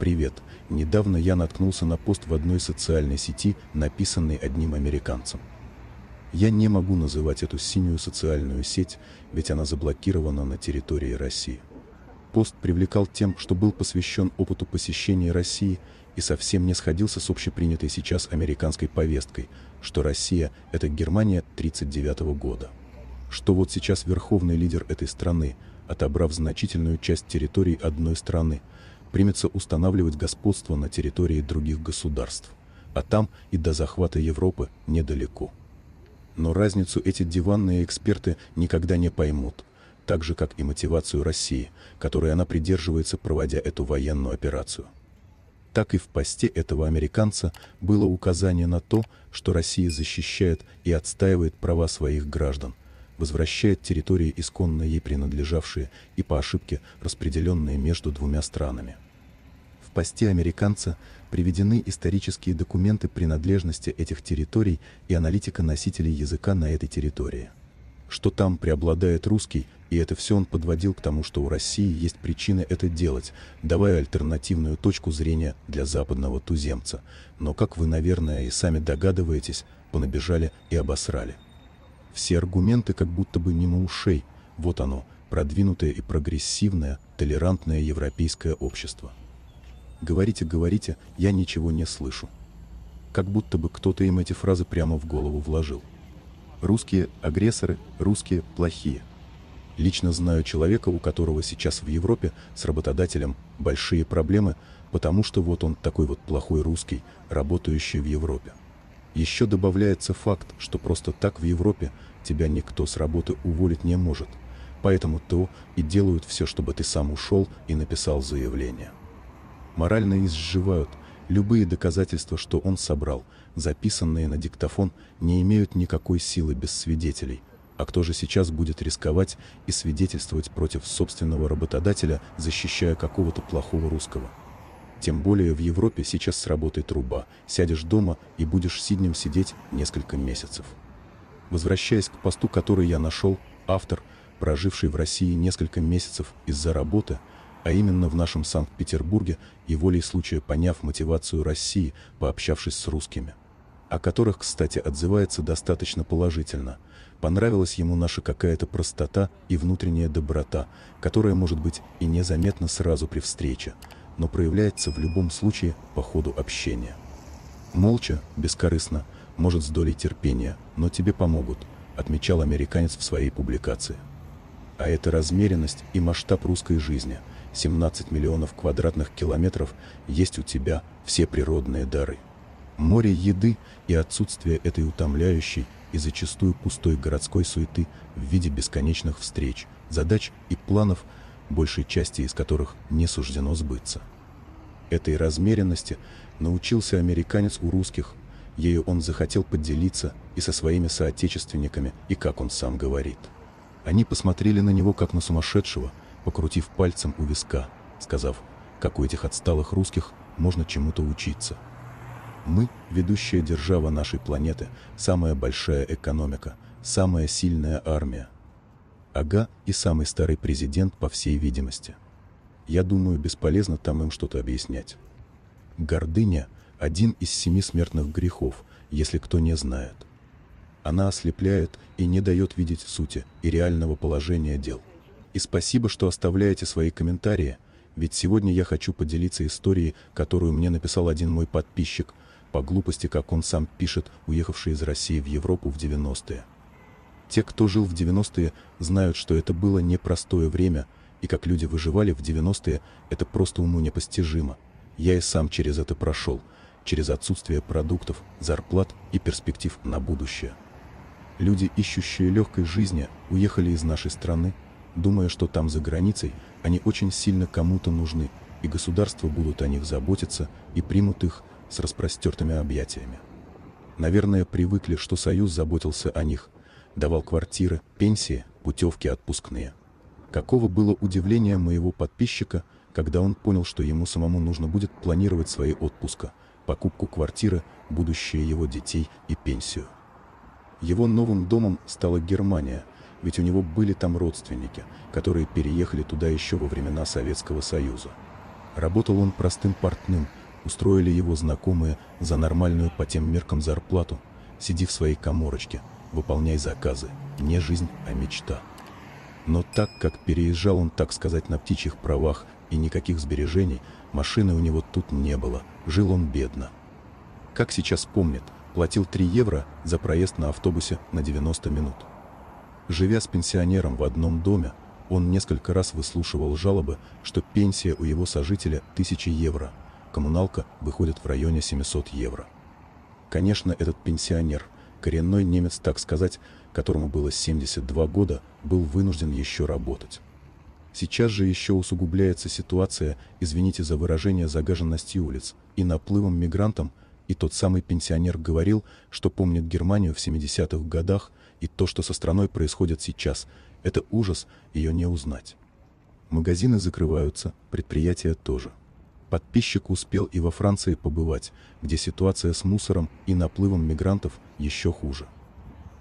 Привет. Недавно я наткнулся на пост в одной социальной сети, написанный одним американцем. Я не могу называть эту синюю социальную сеть, ведь она заблокирована на территории России. Пост привлекал тем, что был посвящен опыту посещения России и совсем не сходился с общепринятой сейчас американской повесткой, что Россия – это Германия 1939 года. Что вот сейчас верховный лидер этой страны, отобрав значительную часть территории одной страны – примется устанавливать господство на территории других государств, а там и до захвата Европы недалеко. Но разницу эти диванные эксперты никогда не поймут, так же, как и мотивацию России, которой она придерживается, проводя эту военную операцию. Так и в посте этого американца было указание на то, что Россия защищает и отстаивает права своих граждан, возвращает территории, исконно ей принадлежавшие и по ошибке распределенные между двумя странами. В посте американца приведены исторические документы принадлежности этих территорий и аналитика носителей языка на этой территории. Что там преобладает русский, и это все он подводил к тому, что у России есть причины это делать, давая альтернативную точку зрения для западного туземца. Но, как вы, наверное, и сами догадываетесь, понабежали и обосрали. Все аргументы как будто бы мимо ушей. Вот оно, продвинутое и прогрессивное, толерантное европейское общество. Говорите, говорите, я ничего не слышу. Как будто бы кто-то им эти фразы прямо в голову вложил. Русские – агрессоры, русские – плохие. Лично знаю человека, у которого сейчас в Европе с работодателем большие проблемы, потому что вот он такой вот плохой русский, работающий в Европе. Еще добавляется факт, что просто так в Европе тебя никто с работы уволить не может. Поэтому то и делают все, чтобы ты сам ушел и написал заявление. Морально изживают любые доказательства, что он собрал, записанные на диктофон, не имеют никакой силы без свидетелей. А кто же сейчас будет рисковать и свидетельствовать против собственного работодателя, защищая какого-то плохого русского? Тем более в Европе сейчас сработает труба. Сядешь дома и будешь сиднем сидеть несколько месяцев. Возвращаясь к посту, который я нашел, автор, проживший в России несколько месяцев из-за работы, а именно в нашем Санкт-Петербурге и волей случая поняв мотивацию России, пообщавшись с русскими, о которых, кстати, отзывается достаточно положительно. Понравилась ему наша какая-то простота и внутренняя доброта, которая может быть и незаметна сразу при встрече – но проявляется в любом случае по ходу общения. Молча, бескорыстно, может с долей терпения, но тебе помогут, отмечал американец в своей публикации. А это размеренность и масштаб русской жизни. 17 миллионов квадратных километров есть у тебя все природные дары. Море еды и отсутствие этой утомляющей и зачастую пустой городской суеты в виде бесконечных встреч, задач и планов – большей части из которых не суждено сбыться. Этой размеренности научился американец у русских, ею он захотел поделиться и со своими соотечественниками, и как он сам говорит. Они посмотрели на него как на сумасшедшего, покрутив пальцем у виска, сказав, как у этих отсталых русских можно чему-то учиться. Мы – ведущая держава нашей планеты, самая большая экономика, самая сильная армия – Ага, и самый старый президент, по всей видимости. Я думаю, бесполезно там им что-то объяснять. Гордыня – один из семи смертных грехов, если кто не знает. Она ослепляет и не дает видеть сути и реального положения дел. И спасибо, что оставляете свои комментарии, ведь сегодня я хочу поделиться историей, которую мне написал один мой подписчик, по глупости, как он сам пишет, уехавший из России в Европу в 90-е. Те, кто жил в 90-е, знают, что это было непростое время, и как люди выживали в 90-е, это просто уму непостижимо. Я и сам через это прошел, через отсутствие продуктов, зарплат и перспектив на будущее. Люди, ищущие легкой жизни, уехали из нашей страны, думая, что там за границей они очень сильно кому-то нужны, и государства будут о них заботиться и примут их с распростертыми объятиями. Наверное, привыкли, что Союз заботился о них – давал квартиры, пенсии, путевки отпускные. Какого было удивление моего подписчика, когда он понял, что ему самому нужно будет планировать свои отпуска, покупку квартиры, будущее его детей и пенсию. Его новым домом стала Германия, ведь у него были там родственники, которые переехали туда еще во времена Советского Союза. Работал он простым портным, устроили его знакомые за нормальную по тем меркам зарплату, сидя в своей коморочке, выполняй заказы. Не жизнь, а мечта. Но так как переезжал он, так сказать, на птичьих правах и никаких сбережений, машины у него тут не было, жил он бедно. Как сейчас помнит, платил 3 евро за проезд на автобусе на 90 минут. Живя с пенсионером в одном доме, он несколько раз выслушивал жалобы, что пенсия у его сожителя 1000 евро, коммуналка выходит в районе 700 евро. Конечно, этот пенсионер – Коренной немец, так сказать, которому было 72 года, был вынужден еще работать. Сейчас же еще усугубляется ситуация, извините за выражение, загаженности улиц, и наплывом мигрантам, и тот самый пенсионер говорил, что помнит Германию в 70-х годах, и то, что со страной происходит сейчас, это ужас, ее не узнать. Магазины закрываются, предприятия тоже. Подписчик успел и во Франции побывать, где ситуация с мусором и наплывом мигрантов еще хуже.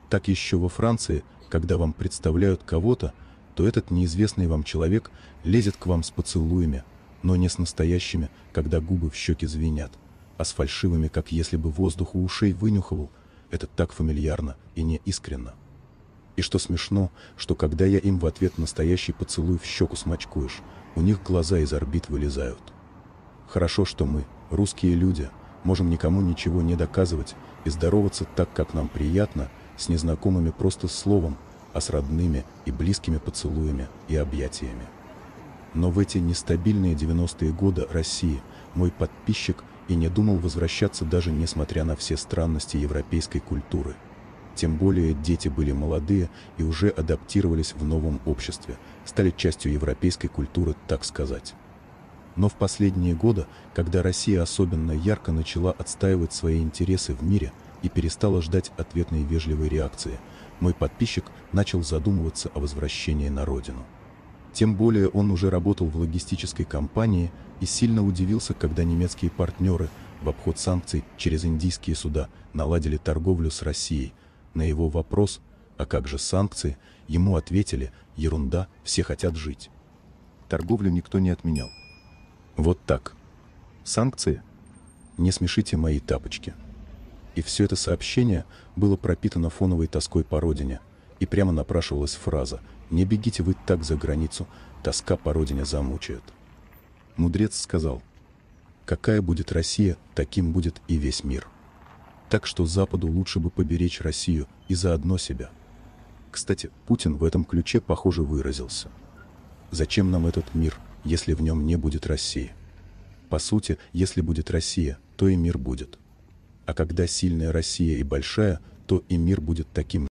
Так еще во Франции, когда вам представляют кого-то, то этот неизвестный вам человек лезет к вам с поцелуями, но не с настоящими, когда губы в щеки звенят, а с фальшивыми, как если бы воздух у ушей вынюхивал. Это так фамильярно и неискренно. И что смешно, что когда я им в ответ настоящий поцелуй в щеку смачкуешь, у них глаза из орбит вылезают. Хорошо, что мы, русские люди, можем никому ничего не доказывать и здороваться так, как нам приятно, с незнакомыми просто словом, а с родными и близкими поцелуями и объятиями. Но в эти нестабильные 90-е годы России мой подписчик и не думал возвращаться даже несмотря на все странности европейской культуры. Тем более дети были молодые и уже адаптировались в новом обществе, стали частью европейской культуры, так сказать. Но в последние годы, когда Россия особенно ярко начала отстаивать свои интересы в мире и перестала ждать ответной вежливой реакции, мой подписчик начал задумываться о возвращении на родину. Тем более он уже работал в логистической компании и сильно удивился, когда немецкие партнеры в обход санкций через индийские суда наладили торговлю с Россией. На его вопрос «А как же санкции?» ему ответили «Ерунда, все хотят жить». Торговлю никто не отменял, вот так. Санкции? Не смешите мои тапочки. И все это сообщение было пропитано фоновой тоской по родине, и прямо напрашивалась фраза «Не бегите вы так за границу, тоска по родине замучает». Мудрец сказал «Какая будет Россия, таким будет и весь мир». Так что Западу лучше бы поберечь Россию и заодно себя. Кстати, Путин в этом ключе, похоже, выразился. «Зачем нам этот мир?» если в нем не будет России. По сути, если будет Россия, то и мир будет. А когда сильная Россия и большая, то и мир будет таким